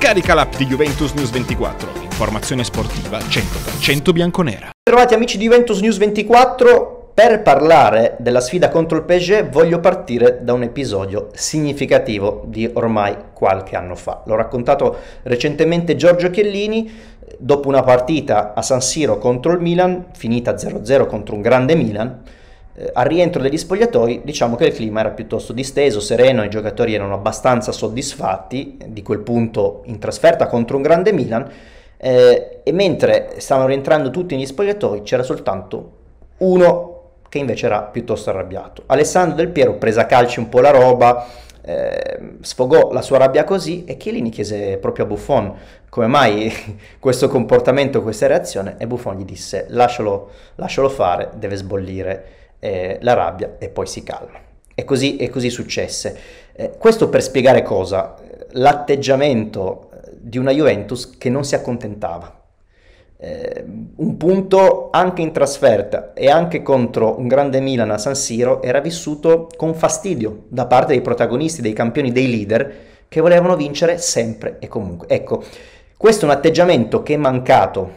Scarica l'app di Juventus News 24, informazione sportiva 100% bianconera. Trovati amici di Juventus News 24, per parlare della sfida contro il PSG voglio partire da un episodio significativo di ormai qualche anno fa. L'ho raccontato recentemente Giorgio Chiellini dopo una partita a San Siro contro il Milan, finita 0-0 contro un grande Milan eh, al rientro degli spogliatoi diciamo che il clima era piuttosto disteso, sereno, i giocatori erano abbastanza soddisfatti di quel punto in trasferta contro un grande Milan eh, e mentre stavano rientrando tutti negli spogliatoi c'era soltanto uno che invece era piuttosto arrabbiato. Alessandro Del Piero presa a calci un po' la roba, eh, sfogò la sua rabbia così e Chiellini chiese proprio a Buffon come mai questo comportamento, questa reazione e Buffon gli disse lascialo, lascialo fare, deve sbollire eh, la rabbia e poi si calma. E così, e così successe. Eh, questo per spiegare cosa? L'atteggiamento eh, di una Juventus che non si accontentava. Eh, un punto anche in trasferta e anche contro un grande Milan a San Siro era vissuto con fastidio da parte dei protagonisti, dei campioni, dei leader che volevano vincere sempre e comunque. Ecco, questo è un atteggiamento che è mancato,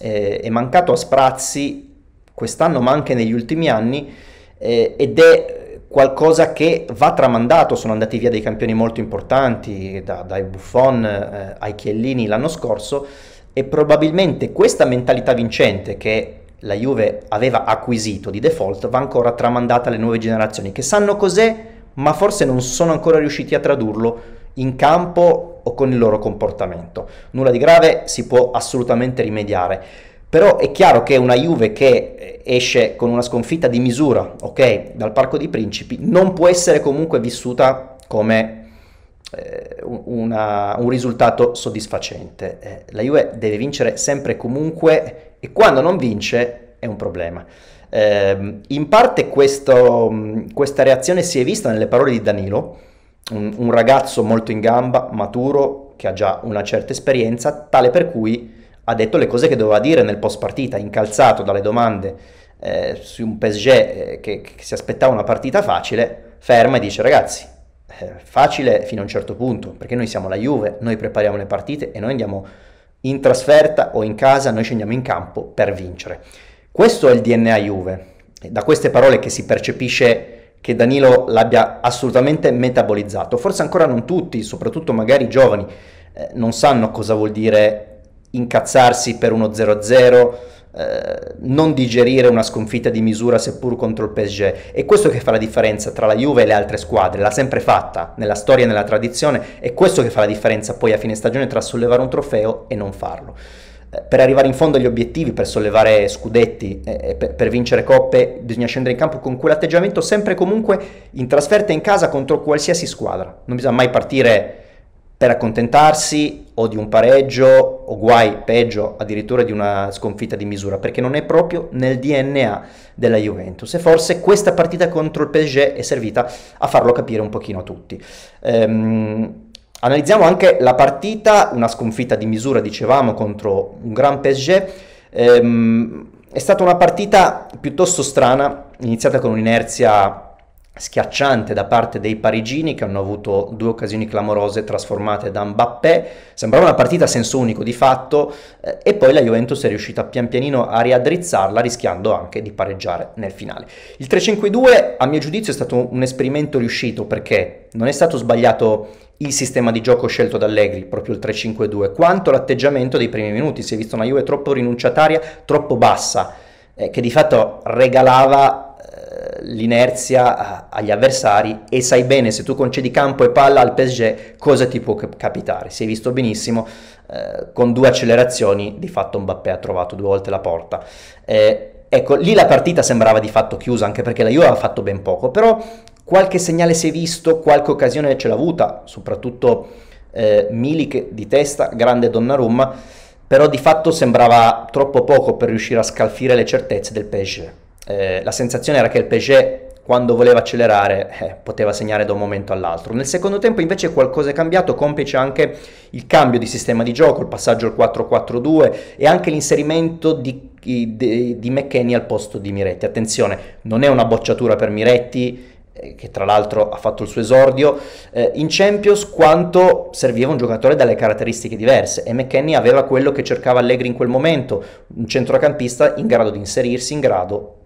eh, è mancato a sprazzi quest'anno ma anche negli ultimi anni eh, ed è qualcosa che va tramandato, sono andati via dei campioni molto importanti, da, dai Buffon eh, ai Chiellini l'anno scorso e probabilmente questa mentalità vincente che la Juve aveva acquisito di default va ancora tramandata alle nuove generazioni che sanno cos'è ma forse non sono ancora riusciti a tradurlo in campo o con il loro comportamento. Nulla di grave si può assolutamente rimediare. Però è chiaro che una Juve che eh, esce con una sconfitta di misura, ok, dal Parco dei Principi, non può essere comunque vissuta come eh, una, un risultato soddisfacente. Eh, la Juve deve vincere sempre e comunque e quando non vince è un problema. Eh, in parte questo, mm, questa reazione si è vista nelle parole di Danilo, un, un ragazzo molto in gamba, maturo, che ha già una certa esperienza, tale per cui ha detto le cose che doveva dire nel post partita, incalzato dalle domande eh, su un PSG eh, che, che, si aspettava una partita facile, ferma e dice ragazzi, eh, facile fino a un certo punto, perché noi siamo la Juve, noi prepariamo le partite e noi andiamo in trasferta o in casa, noi scendiamo in campo per vincere. Questo è il DNA Juve, da queste parole che si percepisce che Danilo l'abbia assolutamente metabolizzato, forse ancora non tutti, soprattutto magari i giovani, eh, non sanno cosa vuol dire incazzarsi per uno 0-0, eh, non digerire una sconfitta di misura seppur contro il PSG. È questo che fa la differenza tra la Juve e le altre squadre, l'ha sempre fatta nella storia e nella tradizione, è questo che fa la differenza poi a fine stagione tra sollevare un trofeo e non farlo. Eh, per arrivare in fondo agli obiettivi, per sollevare scudetti, eh, eh, per, per vincere coppe, bisogna scendere in campo con quell'atteggiamento sempre e comunque in trasferta in casa contro qualsiasi squadra. Non bisogna mai partire per accontentarsi o di un pareggio o guai, peggio, addirittura di una sconfitta di misura, perché non è proprio nel DNA della Juventus e forse questa partita contro il PSG è servita a farlo capire un pochino a tutti. Ehm, analizziamo anche la partita, una sconfitta di misura, dicevamo, contro un gran PSG. Ehm, è stata una partita piuttosto strana, iniziata con un'inerzia schiacciante da parte dei parigini che hanno avuto due occasioni clamorose trasformate da Mbappé, sembrava una partita a senso unico di fatto eh, e poi la Juventus è riuscita pian pianino a riaddrizzarla rischiando anche di pareggiare nel finale. Il 3-5-2 a mio giudizio è stato un esperimento riuscito perché non è stato sbagliato il sistema di gioco scelto da Allegri, proprio il 3-5-2, quanto l'atteggiamento dei primi minuti, si è visto una Juve troppo rinunciataria, troppo bassa, eh, che di fatto regalava eh, l'inerzia eh, agli avversari e sai bene se tu concedi campo e palla al PSG cosa ti può capitare. Si è visto benissimo eh, con due accelerazioni, di fatto Mbappé ha trovato due volte la porta. Eh, ecco, lì la partita sembrava di fatto chiusa anche perché la Juve ha fatto ben poco, però qualche segnale si è visto, qualche occasione ce l'ha avuta, soprattutto eh, Milik di testa, grande Donnarumma, però di fatto sembrava troppo poco per riuscire a scalfire le certezze del PSG. Eh, la sensazione era che il Peugeot quando voleva accelerare eh, poteva segnare da un momento all'altro. Nel secondo tempo invece qualcosa è cambiato, complice anche il cambio di sistema di gioco, il passaggio al 4-4-2 e anche l'inserimento di, di, di McKenny al posto di Miretti. Attenzione, non è una bocciatura per Miretti eh, che tra l'altro ha fatto il suo esordio eh, in Champions quanto serviva un giocatore dalle caratteristiche diverse e McKenny aveva quello che cercava Allegri in quel momento, un centrocampista in grado di inserirsi, in grado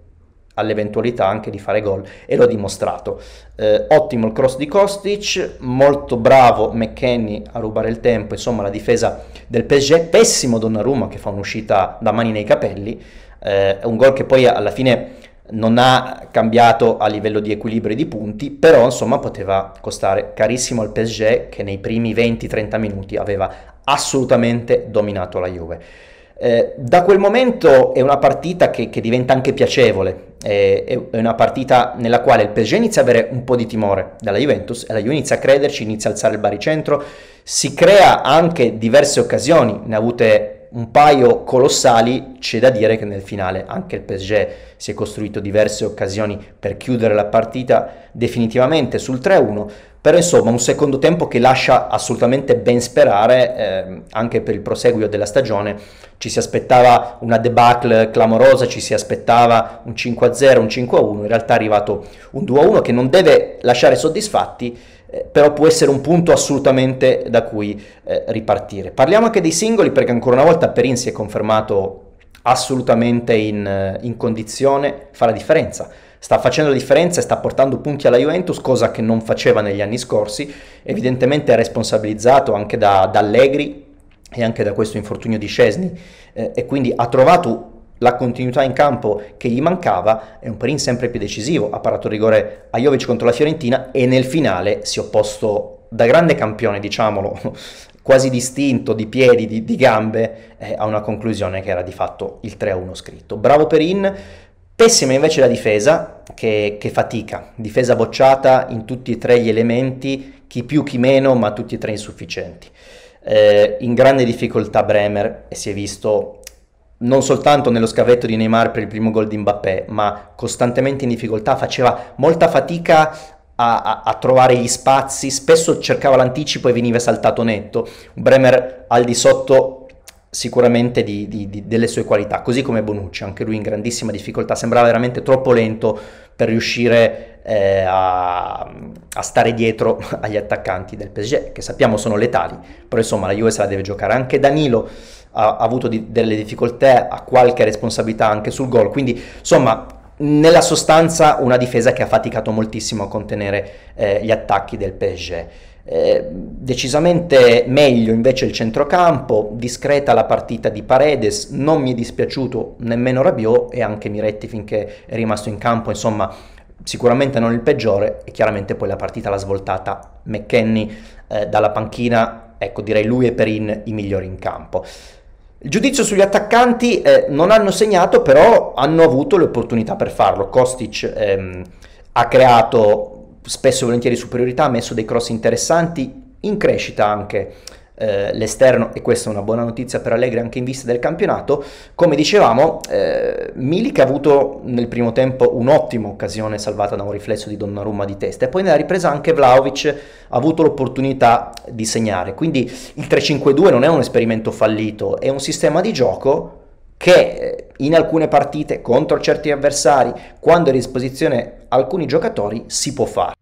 all'eventualità anche di fare gol e l'ho dimostrato. Eh, ottimo il cross di Kostic, molto bravo McKenny a rubare il tempo, insomma la difesa del PSG, pessimo Donnarumma che fa un'uscita da mani nei capelli, eh, un gol che poi alla fine non ha cambiato a livello di equilibrio e di punti, però insomma poteva costare carissimo al PSG che nei primi 20-30 minuti aveva assolutamente dominato la Juve. Eh, da quel momento è una partita che, che diventa anche piacevole, eh, è, è, una partita nella quale il PSG inizia a avere un po' di timore dalla Juventus, e la Juventus inizia a crederci, inizia a alzare il baricentro, si crea anche diverse occasioni, ne ha avute un paio colossali, c'è da dire che nel finale anche il PSG si è costruito diverse occasioni per chiudere la partita definitivamente sul 3-1, però insomma un secondo tempo che lascia assolutamente ben sperare eh, anche per il proseguio della stagione. Ci si aspettava una debacle clamorosa, ci si aspettava un 5-0, un 5-1, in realtà è arrivato un 2-1 che non deve lasciare soddisfatti, eh, però può essere un punto assolutamente da cui eh, ripartire. Parliamo anche dei singoli perché ancora una volta Perin si è confermato assolutamente in, eh, in condizione, fa la differenza sta facendo la differenza e sta portando punti alla Juventus, cosa che non faceva negli anni scorsi, evidentemente è responsabilizzato anche da, da Allegri e anche da questo infortunio di Scesni eh, e quindi ha trovato la continuità in campo che gli mancava è un Perin sempre più decisivo, ha parato rigore a Jovic contro la Fiorentina e nel finale si è opposto da grande campione, diciamolo, quasi distinto di piedi, di, di gambe, eh, a una conclusione che era di fatto il 3-1 scritto. Bravo Perin, Pessima invece la difesa, che, che, fatica, difesa bocciata in tutti e tre gli elementi, chi più chi meno, ma tutti e tre insufficienti. Eh, in grande difficoltà Bremer e si è visto non soltanto nello scavetto di Neymar per il primo gol di Mbappé, ma costantemente in difficoltà, faceva molta fatica a, a, a trovare gli spazi, spesso cercava l'anticipo e veniva saltato netto. Bremer al di sotto sicuramente di, di, di, delle sue qualità, così come Bonucci, anche lui in grandissima difficoltà, sembrava veramente troppo lento per riuscire eh, a, a, stare dietro agli attaccanti del PSG, che sappiamo sono letali, però insomma la Juve se la deve giocare. Anche Danilo ha, ha avuto delle difficoltà, ha qualche responsabilità anche sul gol, quindi insomma nella sostanza una difesa che ha faticato moltissimo a contenere eh, gli attacchi del PSG. Eh, decisamente meglio invece il centrocampo, discreta la partita di Paredes, non mi è dispiaciuto nemmeno Rabiot e anche Miretti finché è rimasto in campo, insomma sicuramente non il peggiore e chiaramente poi la partita l'ha svoltata McKenny eh, dalla panchina, ecco direi lui e Perin i migliori in campo. Il giudizio sugli attaccanti eh, non hanno segnato, però hanno avuto le opportunità per farlo. Kostic ehm, ha creato spesso e volentieri superiorità, ha messo dei cross interessanti, in crescita anche eh, l'esterno e questa è una buona notizia per Allegri anche in vista del campionato come dicevamo eh, Milik ha avuto nel primo tempo un'ottima occasione salvata da un riflesso di Donnarumma di testa e poi nella ripresa anche Vlaovic ha avuto l'opportunità di segnare quindi il 3-5-2 non è un esperimento fallito è un sistema di gioco che eh, in alcune partite contro certi avversari, quando è a disposizione alcuni giocatori, si può fare.